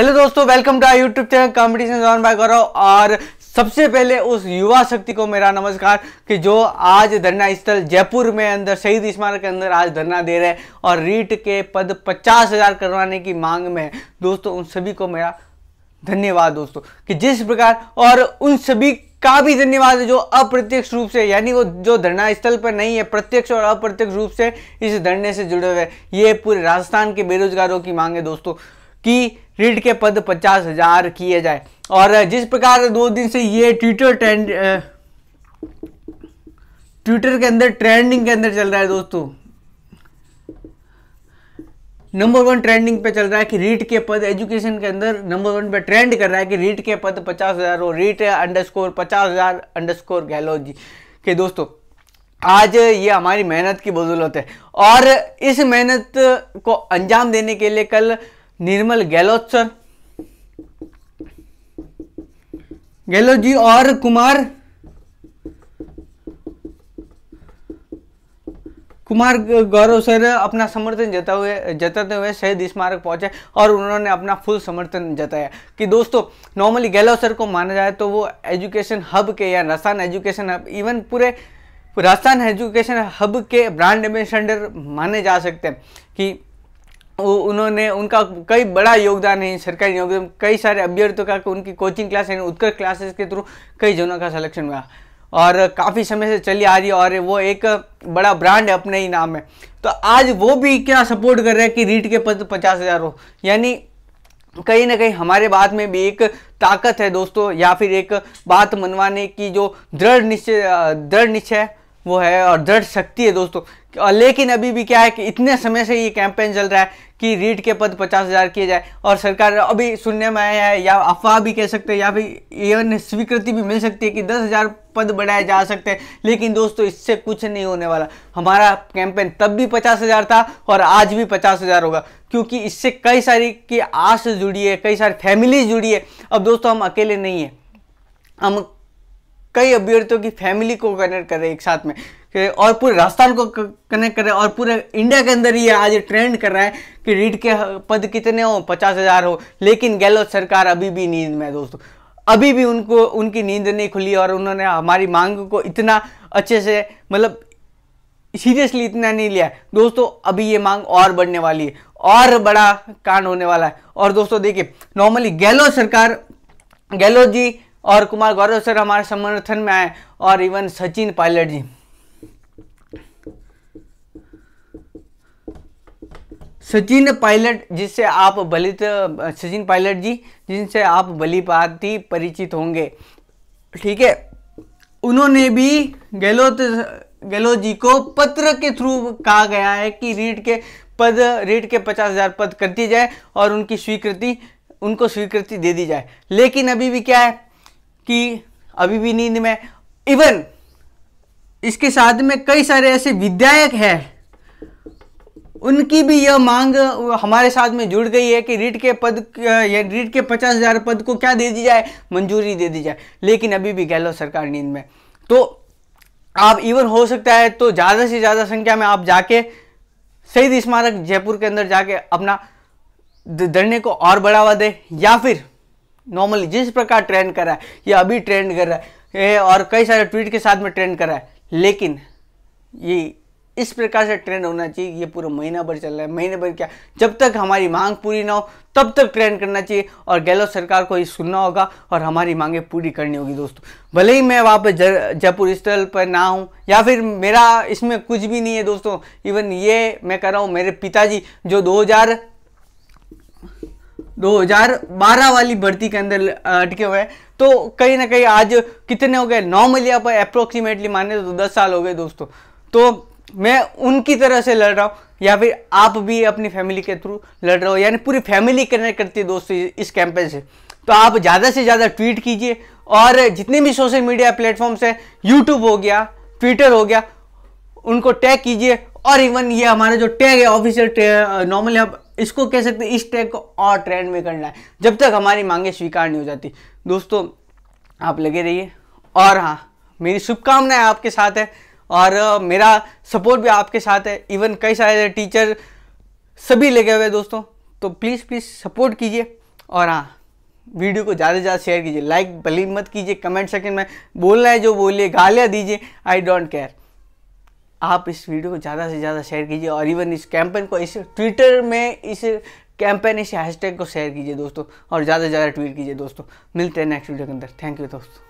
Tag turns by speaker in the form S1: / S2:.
S1: hello दोस्तों welcome to YouTube channel competition zone by Gaurav और सबसे पहले उस युवा शक्ति को मेरा नमस्कार कि जो आज धरना स्थल जयपुर में अंदर शहीद स्मारक के अंदर आज धरना दे रहे और रीट के पद पचास हजार करवाने की मांग में दोस्तों उन सभी को मेरा धन्यवाद दोस्तों कि जिस प्रकार और उन सभी का भी धन्यवाद जो अप्रत्यक्ष रूप से यानी वो जो धरना स्थल पर नहीं है प्रत्यक्ष और अप्रत्यक्ष रूप से इस धरने से जुड़े हुए ये पूरे राजस्थान के बेरोजगारों की मांग है दोस्तों कि रीड के पद पचास हजार किए जाए और जिस प्रकार दो दिन से ये ट्विटर ट्रेंड ट्विटर के अंदर ट्रेंडिंग के अंदर चल रहा है दोस्तों नंबर वन ट्रेंडिंग पे चल रहा है कि रीट के पद एजुकेशन के अंदर नंबर वन पे ट्रेंड कर रहा है कि रीट के पद पचास हजार और रीट अंडर स्कोर पचास हजार अंडर स्कोर गहलोत जी के दोस्तों आज ये हमारी मेहनत की बदौलत है और इस मेहनत को अंजाम देने के लिए कल निर्मल गहलोत सर गहलोत जी और कुमार कुमार गौरव सर अपना समर्थन जता हुए जताते हुए शहीद स्मारक पहुंचे और उन्होंने अपना फुल समर्थन जताया कि दोस्तों नॉर्मली गहलोत सर को माना जाए तो वो एजुकेशन हब के या राजस्थान एजुकेशन हब इवन पूरे राजस्थान एजुकेशन हब के ब्रांड एम्बेसडर माने जा सकते हैं कि उन्होंने उनका कई बड़ा योगदान है सरकारी योगदान कई सारे अभ्यर्थियों का उनकी कोचिंग क्लास है उत्कर्ष क्लासेस के थ्रू कई जनों का सिलेक्शन हुआ और काफ़ी समय से चली आ रही है और वो एक बड़ा ब्रांड है अपने ही नाम है तो आज वो भी क्या सपोर्ट कर रहे हैं कि रीट के पद पचास हज़ार हो यानी कहीं ना कहीं हमारे बात में भी एक ताकत है दोस्तों या फिर एक बात मनवाने की जो दृढ़ निश्चय दृढ़ निश्चय है वो है और दृढ़ शक्ति है दोस्तों और लेकिन अभी भी क्या है कि इतने समय से ये कैंपेन चल रहा है कि रीट के पद पचास हज़ार किए जाए और सरकार अभी सुनने में आया है या अफवाह भी कह सकते हैं या फिर इवन स्वीकृति भी मिल सकती है कि दस हज़ार पद बढ़ाए जा सकते हैं लेकिन दोस्तों इससे कुछ नहीं होने वाला हमारा कैंपेन तब भी पचास हज़ार था और आज भी पचास हज़ार होगा क्योंकि इससे कई सारी की आस जुड़ी है कई सारी फैमिली जुड़ी है अब दोस्तों हम अकेले नहीं हैं हम कई अभ्यर्थियों की फैमिली को कनेक्ट करे एक साथ में और पूरे राजस्थान को कनेक्ट करे और पूरे इंडिया के अंदर ये आज ट्रेंड कर रहा है कि रीड के पद कितने हो पचास हजार हो लेकिन गहलोत सरकार अभी भी नींद में है दोस्तों अभी भी उनको उनकी नींद नहीं खुली और उन्होंने हमारी मांग को इतना अच्छे से मतलब सीरियसली इतना नहीं लिया दोस्तों अभी ये मांग और बढ़ने वाली है और बड़ा कांड होने वाला है और दोस्तों देखिए नॉर्मली गहलोत सरकार गहलोत जी और कुमार गौरव सर हमारे समर्थन में आए और इवन सचिन पायलट जी सचिन पायलट जिससे आप बलित सचिन पायलट जी जिनसे आप बली परिचित होंगे ठीक है उन्होंने भी गहलोत गहलोत जी को पत्र के थ्रू कहा गया है कि रीट के पद रीट के पचास हजार पद कर दिए जाए और उनकी स्वीकृति उनको स्वीकृति दे दी जाए लेकिन अभी भी क्या है कि अभी भी नींद में इवन इसके साथ में कई सारे ऐसे विधायक हैं उनकी भी यह मांग हमारे साथ में जुड़ गई है कि रीट के पद या रीट के पचास हजार पद को क्या दे दी जाए मंजूरी दे दी जाए लेकिन अभी भी गहलोत सरकार नींद में तो आप इवन हो सकता है तो ज़्यादा से ज़्यादा संख्या में आप जाके शहीद स्मारक जयपुर के अंदर जाके अपना धरने को और बढ़ावा दे या फिर नॉर्मली जिस प्रकार ट्रेंड कर रहा है ये अभी ट्रेंड कर रहा है और कई सारे ट्वीट के साथ में ट्रेंड कर रहा है लेकिन ये इस प्रकार से ट्रेंड होना चाहिए ये पूरा महीना भर चल रहा है महीने भर क्या जब तक हमारी मांग पूरी ना हो तब तक ट्रेंड करना चाहिए और गहलोत सरकार को ये सुनना होगा और हमारी मांगें पूरी करनी होगी दोस्तों भले ही मैं वहाँ पर जयपुर स्थल पर ना हूँ या फिर मेरा इसमें कुछ भी नहीं है दोस्तों इवन ये मैं कर रहा हूँ मेरे पिताजी जो 2000 2012 वाली भर्ती के अंदर अटके हुए तो कहीं ना कहीं आज कितने हो गए नॉर्मली आप अप्रोक्सीमेटली माने तो दस साल हो गए दोस्तों तो मैं उनकी तरह से लड़ रहा हूँ या फिर आप भी अपनी फैमिली के थ्रू लड़ रहे हो यानी पूरी फैमिली कनेक्ट करती है दोस्तों इस कैंपेन से तो आप ज़्यादा से ज़्यादा ट्वीट कीजिए और जितने भी सोशल मीडिया प्लेटफॉर्म्स हैं यूट्यूब हो गया ट्विटर हो गया उनको टैग कीजिए और इवन ये हमारा जो टैग है ऑफिशियल नॉर्मली आप इसको कह सकते हैं इस टैग को और ट्रेंड में करना है जब तक हमारी मांगे स्वीकार नहीं हो जाती दोस्तों आप लगे रहिए और हाँ मेरी शुभकामनाएं आपके साथ है और मेरा सपोर्ट भी आपके साथ है इवन कई सारे टीचर सभी लगे हुए दोस्तों तो प्लीज़ प्लीज़ सपोर्ट कीजिए और हाँ वीडियो को ज़्यादा से ज़्यादा शेयर कीजिए लाइक भली मत कीजिए कमेंट सेक्शन में बोलना है जो बोलिए गालियाँ दीजिए आई डोंट केयर आप इस वीडियो को ज़्यादा से ज़्यादा शेयर कीजिए और इवन इस कैंपेन को इस ट्विटर में इस कैंपेन इस हैशटैग को शेयर कीजिए दोस्तों और ज़्यादा से ज़्यादा ट्वीट कीजिए दोस्तों मिलते हैं नेक्स्ट वीडियो के अंदर थैंक यू दोस्तों